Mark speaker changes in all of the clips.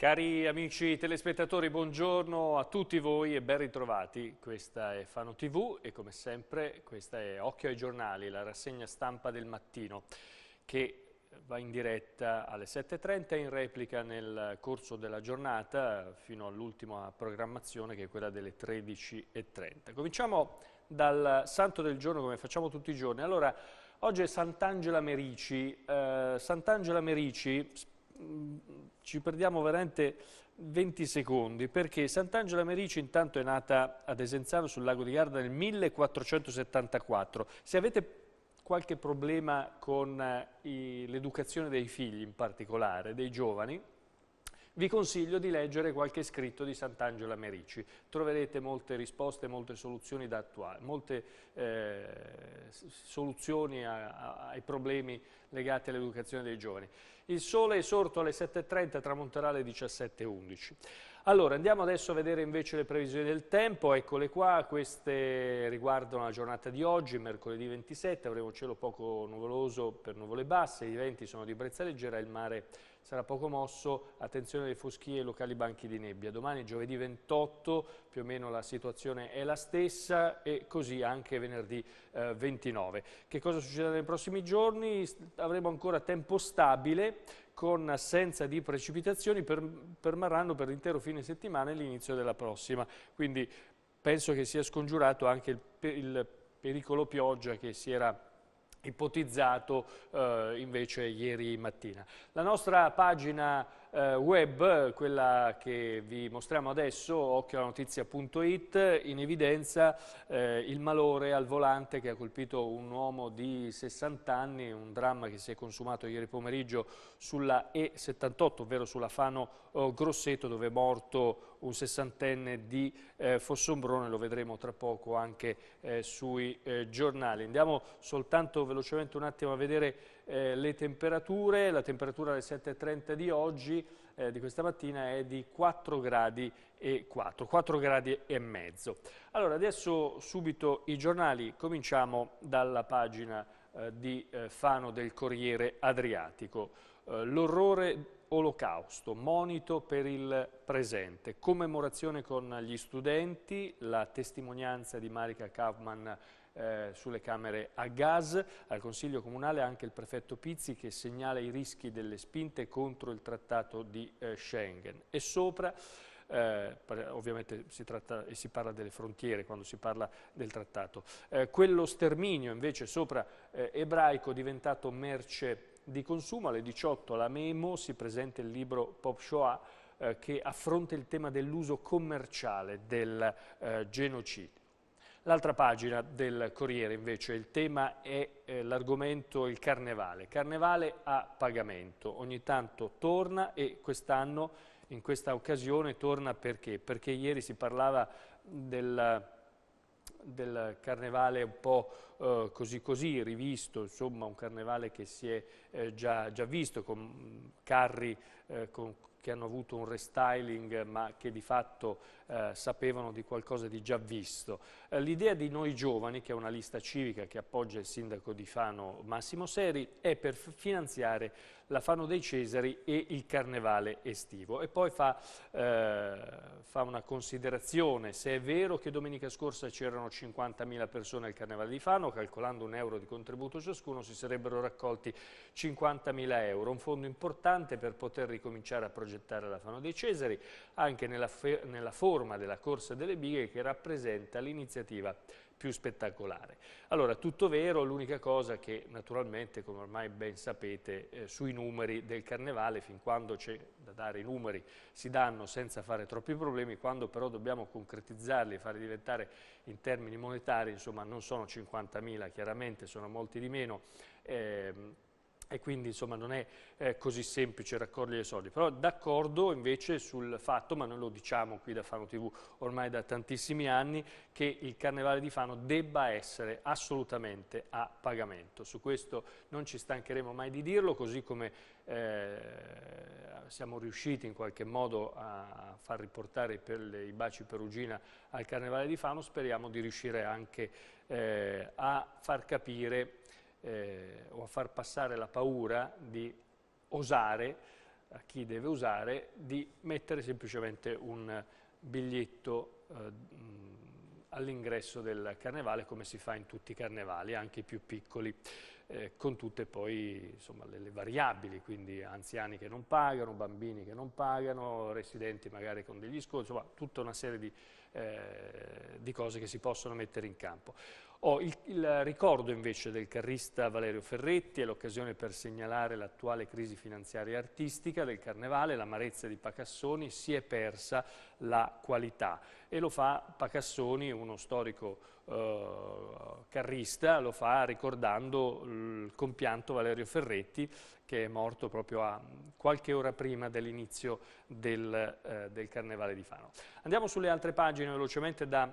Speaker 1: Cari amici telespettatori, buongiorno a tutti voi e ben ritrovati. Questa è Fano TV e come sempre questa è Occhio ai giornali, la rassegna stampa del mattino che va in diretta alle 7.30 e in replica nel corso della giornata fino all'ultima programmazione che è quella delle 13.30. Cominciamo dal santo del giorno come facciamo tutti i giorni. Allora, oggi è Sant'Angela Merici. Eh, Sant'Angela Merici Mm, ci perdiamo veramente 20 secondi perché Sant'Angela Merici intanto è nata ad Esenzano sul lago di Garda nel 1474. Se avete qualche problema con eh, l'educazione dei figli in particolare, dei giovani, vi consiglio di leggere qualche scritto di Sant'Angela Merici. Troverete molte risposte, molte soluzioni, da attuare, molte, eh, soluzioni a, a, ai problemi legati all'educazione dei giovani. Il sole è sorto alle 7.30, tramonterà alle 17.11. Allora, andiamo adesso a vedere invece le previsioni del tempo, eccole qua, queste riguardano la giornata di oggi, mercoledì 27, avremo cielo poco nuvoloso per nuvole basse, i venti sono di brezza leggera e il mare sarà poco mosso, attenzione alle foschie e locali banchi di nebbia. Domani giovedì 28 più o meno la situazione è la stessa e così anche venerdì eh, 29. Che cosa succederà nei prossimi giorni? Avremo ancora tempo stabile con assenza di precipitazioni per, permarranno per l'intero fine settimana e l'inizio della prossima. Quindi penso che sia scongiurato anche il, il pericolo pioggia che si era ipotizzato eh, invece ieri mattina. La nostra pagina eh, web, quella che vi mostriamo adesso, occhioalanotizia.it, in evidenza eh, il malore al volante che ha colpito un uomo di 60 anni, un dramma che si è consumato ieri pomeriggio sulla E78, ovvero sulla Fano oh, Grosseto, dove è morto un sessantenne di eh, Fossombrone, lo vedremo tra poco anche eh, sui eh, giornali. Andiamo soltanto velocemente un attimo a vedere eh, le temperature, la temperatura alle 7.30 di oggi, eh, di questa mattina, è di 4 gradi e 4, 4 gradi e mezzo. Allora, adesso subito i giornali, cominciamo dalla pagina eh, di eh, Fano del Corriere Adriatico. Eh, l'orrore Olocausto, monito per il presente, commemorazione con gli studenti, la testimonianza di Marika Kaufmann eh, sulle camere a gas. Al Consiglio Comunale anche il prefetto Pizzi che segnala i rischi delle spinte contro il trattato di eh, Schengen. E sopra eh, ovviamente si, tratta, si, parla delle frontiere quando si parla del trattato. Eh, quello sterminio invece sopra eh, ebraico diventato merce di consumo, alle 18 alla Memo si presenta il libro Pop Shoah eh, che affronta il tema dell'uso commerciale del eh, genocidio. L'altra pagina del Corriere invece, il tema è eh, l'argomento il carnevale. Carnevale a pagamento, ogni tanto torna e quest'anno, in questa occasione, torna perché? Perché ieri si parlava del, del carnevale un po' eh, così così, rivisto, insomma un carnevale che si è eh, già, già, visto con carri, eh, con che hanno avuto un restyling ma che di fatto eh, sapevano di qualcosa di già visto. Eh, L'idea di Noi Giovani, che è una lista civica che appoggia il sindaco di Fano Massimo Seri, è per finanziare la Fano dei Cesari e il carnevale estivo. E poi fa, eh, fa una considerazione, se è vero che domenica scorsa c'erano 50.000 persone al carnevale di Fano, calcolando un euro di contributo ciascuno si sarebbero raccolti 50.000 euro, un fondo importante per poter ricominciare a progettare progettare la Fano dei Cesari, anche nella, nella forma della Corsa delle Bighe che rappresenta l'iniziativa più spettacolare. Allora, tutto vero, l'unica cosa che naturalmente, come ormai ben sapete, eh, sui numeri del carnevale, fin quando c'è da dare i numeri, si danno senza fare troppi problemi, quando però dobbiamo concretizzarli e farli diventare in termini monetari, insomma non sono 50.000, chiaramente sono molti di meno, eh, e quindi insomma non è eh, così semplice raccogliere soldi, però d'accordo invece sul fatto, ma noi lo diciamo qui da Fano TV ormai da tantissimi anni, che il Carnevale di Fano debba essere assolutamente a pagamento, su questo non ci stancheremo mai di dirlo, così come eh, siamo riusciti in qualche modo a far riportare per le, i baci Perugina al Carnevale di Fano, speriamo di riuscire anche eh, a far capire eh, o a far passare la paura di osare, a chi deve usare, di mettere semplicemente un biglietto eh, all'ingresso del carnevale come si fa in tutti i carnevali, anche i più piccoli, eh, con tutte poi insomma, le, le, variabili, quindi anziani che non pagano, bambini che non pagano, residenti magari con degli sconti, insomma tutta una serie di eh, di cose che si possono mettere in campo. Oh, il, il ricordo invece del carrista Valerio Ferretti è l'occasione per segnalare l'attuale crisi finanziaria e artistica del Carnevale, l'amarezza di Pacassoni, si è persa la qualità e lo fa Pacassoni, uno storico Uh, carrista, lo fa ricordando il compianto Valerio Ferretti che è morto proprio a qualche ora prima dell'inizio del, eh, del, Carnevale di Fano. Andiamo sulle altre pagine velocemente da,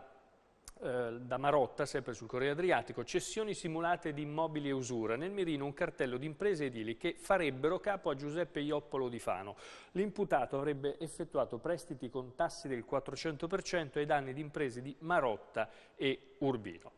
Speaker 1: eh, da Marotta, sempre sul Corriere Adriatico, cessioni simulate di immobili e usura. Nel mirino un cartello di imprese edili che farebbero capo a Giuseppe Ioppolo di Fano. L'imputato avrebbe effettuato prestiti con tassi del 400% ai danni di imprese di Marotta e Urbino.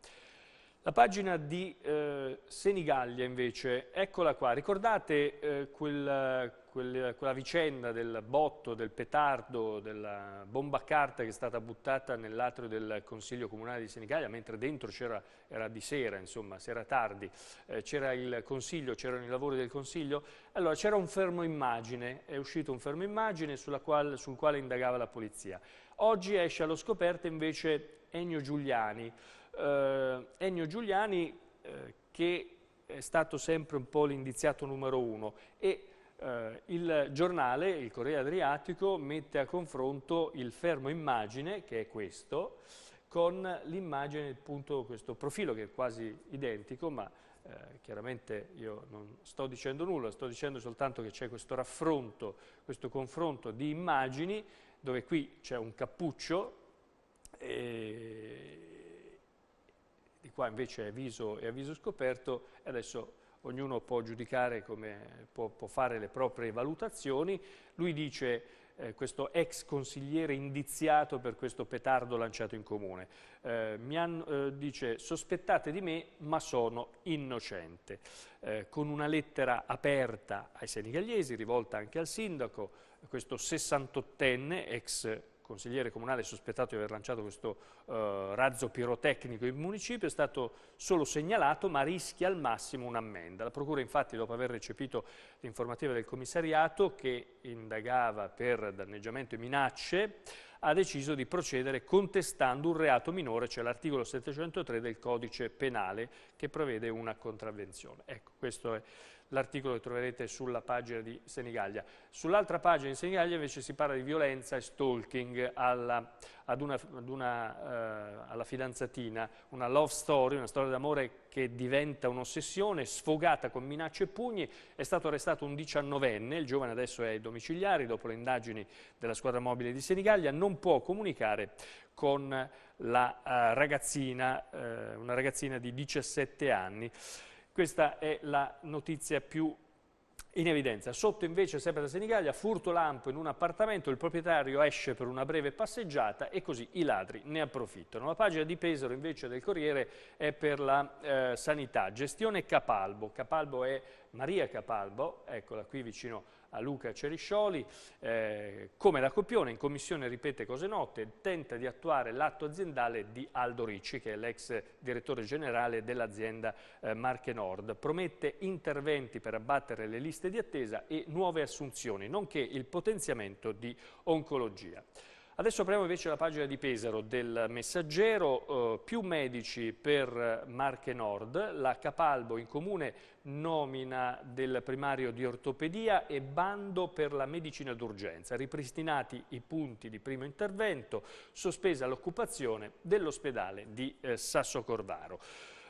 Speaker 1: La pagina di eh, Senigallia invece, eccola qua, ricordate eh, quel, quel, quella vicenda del botto, del petardo, della bomba a carta che è stata buttata nell'atrio del Consiglio Comunale di Senigallia, mentre dentro c'era, era di sera, insomma, sera tardi, eh, c'era il Consiglio, c'erano i lavori del Consiglio, allora c'era un fermo immagine, è uscito un fermo immagine qual, sul quale indagava la polizia. Oggi esce allo scoperto invece Ennio Giuliani, eh, Ennio Giuliani eh, che è stato sempre un po' l'indiziato numero uno e eh, il giornale, il Corriere Adriatico, mette a confronto il fermo immagine, che è questo, con l'immagine, appunto questo profilo che è quasi identico, ma eh, chiaramente io non sto dicendo nulla, sto dicendo soltanto che c'è questo raffronto, questo confronto di immagini, dove qui c'è un cappuccio, eh, di qua invece è a viso, è a scoperto e adesso ognuno può giudicare, come, può, può fare le proprie valutazioni. Lui dice eh, questo ex consigliere indiziato per questo petardo lanciato in comune. Eh, han, eh, dice sospettate di me ma sono innocente. Eh, con una lettera aperta ai senigallesi rivolta anche al sindaco, questo 68enne ex consigliere comunale sospettato di aver lanciato questo eh, razzo pirotecnico in municipio è stato solo segnalato ma rischia al massimo un'ammenda. La procura infatti dopo aver recepito l'informativa del commissariato che indagava per danneggiamento e minacce ha deciso di procedere contestando un reato minore, cioè l'articolo 703 del codice penale che prevede una contravvenzione. Ecco, questo è l'articolo che troverete sulla pagina di Senigallia. Sull'altra pagina di Senigallia invece si parla di violenza e stalking alla, ad una, ad una, eh, alla fidanzatina, una love story, una storia d'amore che diventa un'ossessione, sfogata con minacce e pugni, è stato arrestato un 19enne, il giovane adesso è ai domiciliari, dopo le indagini della squadra mobile di Senigallia, non può comunicare con la uh, ragazzina, uh, una ragazzina di 17 anni. Questa è la notizia più in evidenza. Sotto invece, sempre da Senigallia, furto lampo in un appartamento, il proprietario esce per una breve passeggiata e così i ladri ne approfittano. La pagina di Pesaro invece del Corriere è per la eh, sanità. Gestione Capalbo. Capalbo è Maria Capalbo, eccola qui vicino a Luca Ceriscioli, eh, come la copione in commissione ripete cose note, tenta di attuare l'atto aziendale di Aldo Ricci, che è l'ex direttore generale dell'azienda eh, Marche Nord. Promette interventi per abbattere le liste di attesa e nuove assunzioni, nonché il potenziamento di oncologia. Adesso apriamo invece la pagina di Pesaro del Messaggero, eh, più medici per Marche Nord, la Capalbo in comune nomina del primario di ortopedia e bando per la medicina d'urgenza, ripristinati i punti di primo intervento, sospesa l'occupazione dell'ospedale di eh, Corvaro.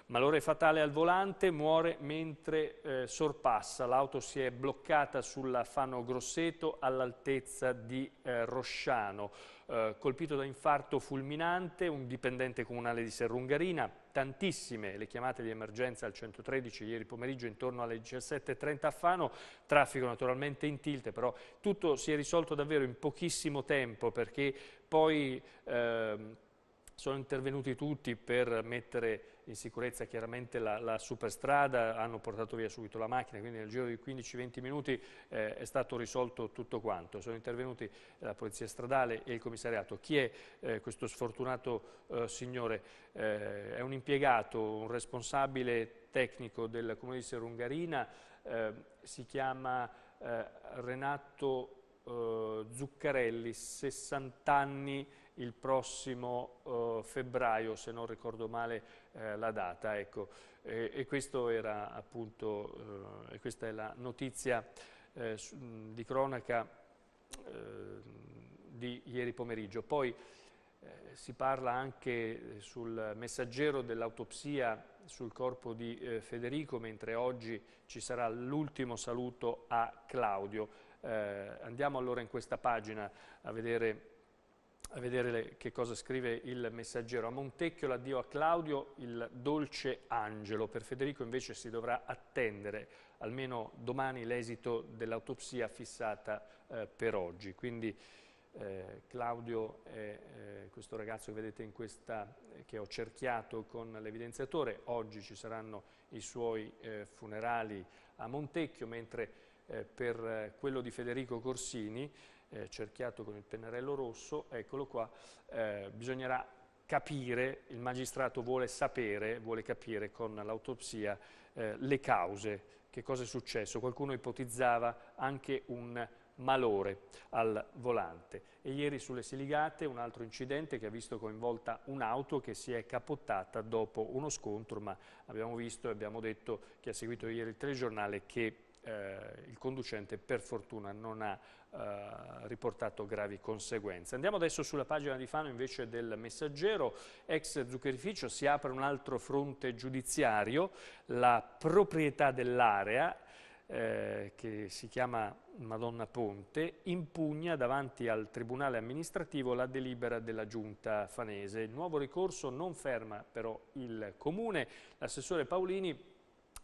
Speaker 1: Malore fatale al volante, muore mentre eh, sorpassa. L'auto si è bloccata sulla Fano Grosseto all'altezza di eh, Rosciano. Eh, colpito da infarto fulminante, un dipendente comunale di Serrungarina, tantissime le chiamate di emergenza al 113 ieri pomeriggio intorno alle 17.30 a Fano, traffico naturalmente in tilt, però tutto si è risolto davvero in pochissimo tempo perché poi... Ehm, sono intervenuti tutti per mettere in sicurezza chiaramente la, la, superstrada, hanno portato via subito la macchina, quindi nel giro di 15-20 minuti eh, è stato risolto tutto quanto. Sono intervenuti la Polizia Stradale e il commissariato. Chi è eh, questo sfortunato eh, signore? Eh, è un impiegato, un responsabile tecnico del Comune di Serungarina, eh, si chiama eh, Renato Zuccarelli, 60 anni, il prossimo eh, febbraio, se non ricordo male eh, la data. Ecco. E, e, era, appunto, eh, questa è la notizia eh, su, di cronaca eh, di ieri pomeriggio. Poi eh, si parla anche sul messaggero dell'autopsia sul corpo di Federico, mentre oggi ci sarà l'ultimo saluto a Claudio. andiamo allora in questa pagina a vedere a vedere le, che cosa scrive il messaggero. A Montecchio l'addio a Claudio, il dolce angelo. Per Federico invece si dovrà attendere almeno domani l'esito dell'autopsia fissata eh, per oggi. Quindi eh, Claudio è eh, questo ragazzo che vedete in questa eh, che ho cerchiato con l'evidenziatore. Oggi ci saranno i suoi eh, funerali a Montecchio, mentre eh, per quello di Federico Corsini eh, cerchiato con il pennarello rosso, eccolo qua, eh, bisognerà capire, il magistrato vuole sapere, vuole capire con l'autopsia eh, le cause, che cosa è successo. Qualcuno ipotizzava anche un malore al volante. E ieri sulle Siligate un altro incidente che ha visto coinvolta un'auto che si è capottata dopo uno scontro, ma abbiamo visto e abbiamo detto, che ha seguito ieri il telegiornale, che eh, il conducente per fortuna non ha eh, riportato gravi conseguenze. Andiamo adesso sulla pagina di Fano invece del messaggero, ex zuccherificio si apre un altro fronte giudiziario, la proprietà dell'area eh, che si chiama Madonna Ponte, impugna davanti al Tribunale amministrativo la delibera della Giunta fanese. Il nuovo ricorso non ferma però il Comune. L'assessore Paolini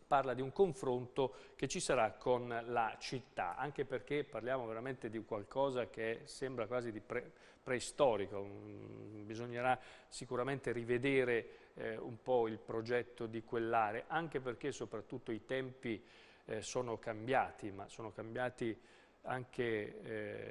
Speaker 1: parla di un confronto che ci sarà con la città, anche perché parliamo veramente di qualcosa che sembra quasi di pre preistorico, mm, bisognerà sicuramente rivedere eh, un po' il progetto di quell'area, anche perché soprattutto i tempi eh, sono cambiati, ma sono cambiati anche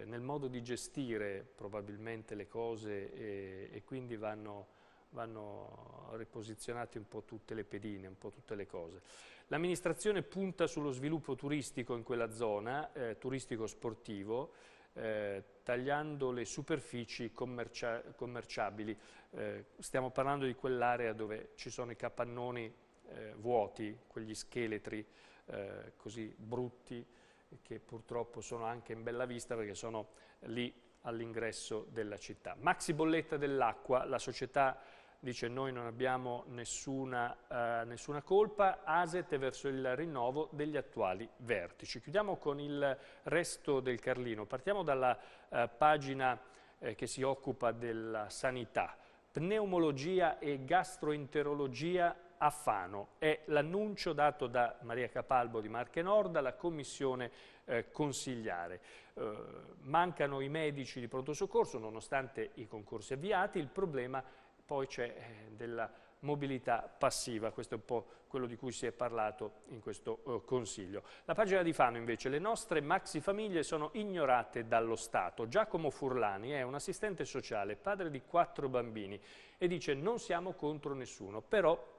Speaker 1: eh, nel modo di gestire probabilmente le cose e, e quindi vanno vanno riposizionate un po' tutte le pedine, un po' tutte le cose. L'amministrazione punta sullo sviluppo turistico in quella zona, eh, turistico-sportivo, eh, tagliando le superfici commercia commerciabili. Eh, stiamo parlando di quell'area dove ci sono i capannoni eh, vuoti, quegli scheletri eh, così brutti, che purtroppo sono anche in bella vista perché sono lì all'ingresso della città. Maxi Bolletta dell'Acqua, la società dice noi non abbiamo nessuna, eh, nessuna, colpa, ASET verso il rinnovo degli attuali vertici. Chiudiamo con il resto del Carlino, partiamo dalla eh, pagina eh, che si occupa della sanità, pneumologia e gastroenterologia a Fano. È l'annuncio dato da Maria Capalbo di Marche Nord alla Commissione eh, Consigliare. Eh, mancano i medici di pronto soccorso, nonostante i concorsi avviati, il problema è poi c'è eh, della mobilità passiva, questo è un po' quello di cui si è parlato in questo eh, Consiglio. La pagina di Fano invece, le nostre maxi famiglie sono ignorate dallo Stato. Giacomo Furlani è un assistente sociale, padre di quattro bambini e dice non siamo contro nessuno, però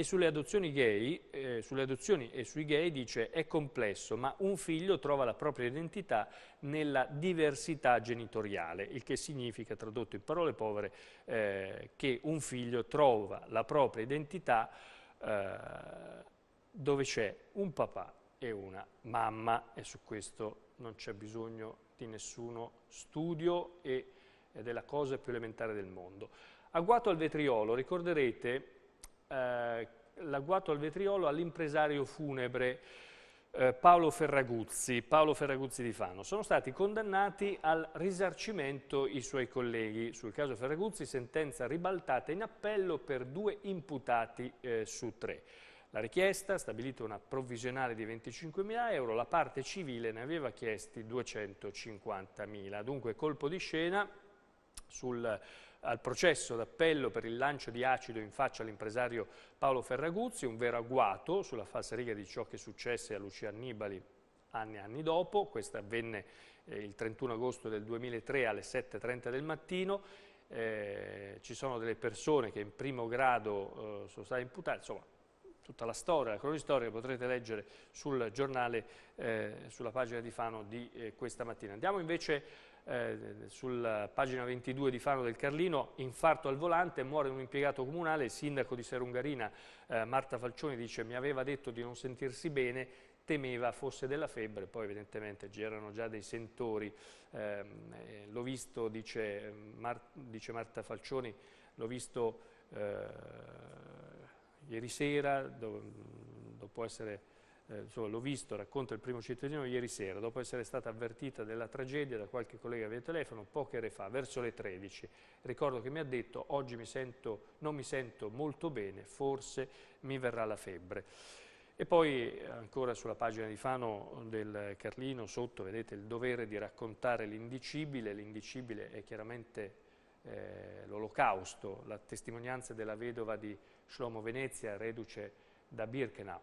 Speaker 1: e sulle adozioni, gay, eh, sulle adozioni e sui gay dice è complesso, ma un figlio trova la propria identità nella diversità genitoriale, il che significa, tradotto in parole povere, eh, che un figlio trova la propria identità eh, dove c'è un papà e una mamma e su questo non c'è bisogno di nessuno studio e, ed eh, è la cosa più elementare del mondo. Agguato al vetriolo, ricorderete eh, l'agguato al vetriolo all'impresario funebre eh, Paolo Ferraguzzi, Paolo Ferraguzzi di Fano. Sono stati condannati al risarcimento i suoi colleghi. Sul caso Ferraguzzi sentenza ribaltata in appello per due imputati eh, su tre. La richiesta ha stabilito una provvisionale di 25.000 euro, la parte civile ne aveva chiesti 250.000. Dunque colpo di scena sul al processo d'appello per il lancio di acido in faccia all'impresario Paolo Ferraguzzi, un vero agguato sulla falsariga di ciò che successe a Lucia Annibali anni e anni dopo, questo avvenne eh, il 31 agosto del 2003 alle 7.30 del mattino, eh, ci sono delle persone che in primo grado eh, sono state imputate, insomma tutta la storia, la cronistoria che potrete leggere sul giornale, eh, sulla pagina di Fano di eh, questa mattina. Andiamo invece eh, sulla pagina 22 di Fano del Carlino, infarto al volante, muore un impiegato comunale, il sindaco di Serungarina eh, Marta Falcioni dice mi aveva detto di non sentirsi bene, temeva fosse della febbre, poi evidentemente c'erano già dei sentori, eh, l'ho visto, dice, ehm, Mar dice, Marta Falcioni, l'ho visto eh, ieri sera, do dopo essere eh, insomma, l'ho visto, racconta il primo cittadino ieri sera, dopo essere stata avvertita della tragedia da qualche collega via telefono poche ore fa, verso le 13. Ricordo che mi ha detto oggi mi sento, non mi sento molto bene, forse mi verrà la febbre. E poi ancora sulla pagina di Fano del Carlino, sotto vedete il dovere di raccontare l'indicibile, l'indicibile è chiaramente eh, l'olocausto, la testimonianza della vedova di Shlomo Venezia, reduce da Birkenau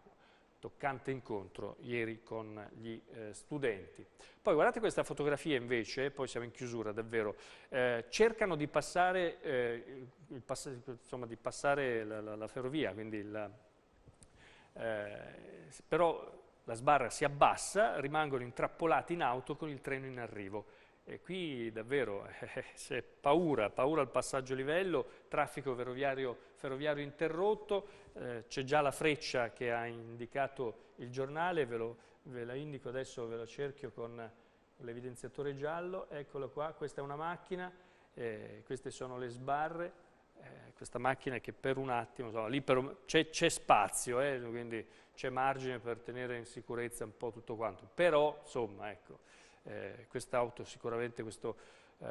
Speaker 1: toccante incontro ieri con gli eh, studenti. Poi guardate questa fotografia invece, poi siamo in chiusura davvero, eh, cercano di passare, eh, pass insomma, di passare la, la, la, ferrovia, quindi la, eh, però la sbarra si abbassa, rimangono intrappolati in auto con il treno in arrivo. E qui davvero eh, c'è paura, paura al passaggio livello, traffico ferroviario, ferroviario interrotto, eh, c'è già la freccia che ha indicato il giornale, ve, lo, ve la indico adesso, ve la cerchio con l'evidenziatore giallo, eccolo qua, questa è una macchina, eh, queste sono le sbarre, eh, questa macchina che per un attimo, insomma, lì c'è, spazio, eh, quindi c'è margine per tenere in sicurezza un po' tutto quanto, però insomma ecco eh, quest'auto sicuramente questo, eh,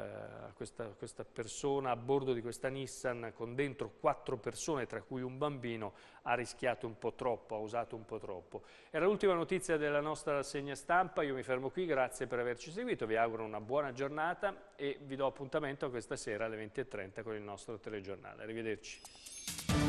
Speaker 1: questa, questa, persona a bordo di questa Nissan con dentro quattro persone tra cui un bambino ha rischiato un po' troppo, ha usato un po' troppo. Era l'ultima notizia della nostra rassegna stampa, io mi fermo qui, grazie per averci seguito, vi auguro una buona giornata e vi do appuntamento questa sera alle 20.30 con il nostro telegiornale. Arrivederci.